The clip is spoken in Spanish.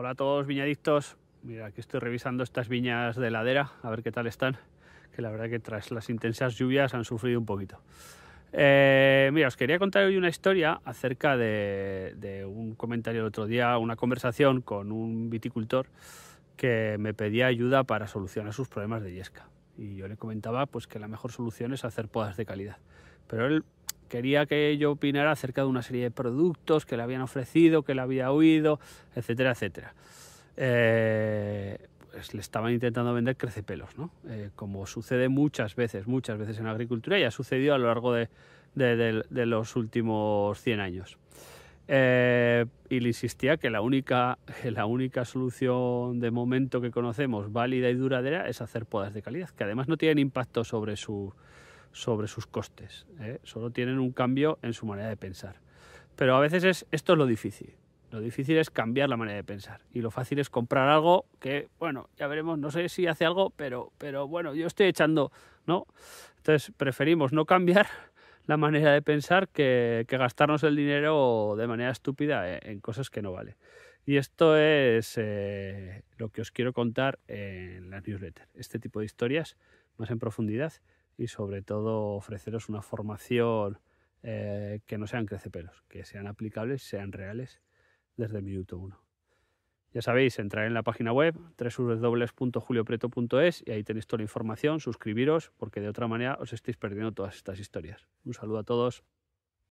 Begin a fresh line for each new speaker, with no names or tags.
Hola a todos viñadictos. Mira, aquí estoy revisando estas viñas de ladera, a ver qué tal están, que la verdad que tras las intensas lluvias han sufrido un poquito. Eh, mira, os quería contar hoy una historia acerca de, un comentario del otro día, una conversación con un viticultor que me pedía ayuda para solucionar sus problemas de yesca. Y yo le comentaba pues, que la mejor solución es hacer podas de calidad. Pero él quería que yo opinara acerca de una serie de productos que le habían ofrecido, que le había oído, etcétera, etcétera. Eh, pues le estaban intentando vender crecepelos, ¿no? Eh, como sucede muchas veces, muchas veces en la agricultura y ha sucedido a lo largo de, los últimos 100 años. Eh, y le insistía que la, única, que la única solución de momento que conocemos válida y duradera es hacer podas de calidad, que además no tienen impacto sobre su, sobre sus costes. ¿eh? Solo tienen un cambio en su manera de pensar. Pero a veces es, esto es lo difícil. Lo difícil es cambiar la manera de pensar. Y lo fácil es comprar algo que, bueno, ya veremos, no sé si hace algo, pero, pero bueno, yo estoy echando, ¿no? Entonces preferimos no cambiar la manera de pensar que, gastarnos el dinero de manera estúpida e, en, cosas que no vale. Y esto es eh, lo que os quiero contar en la newsletter, Este tipo de historias más en profundidad y sobre todo ofreceros una formación eh, que no sean crecepelos, que sean aplicables, sean reales desde el minuto uno. Ya sabéis, entrar en la página web www.juliopreto.es y ahí tenéis toda la información, suscribiros porque de otra manera os estáis perdiendo todas estas historias. Un saludo a todos.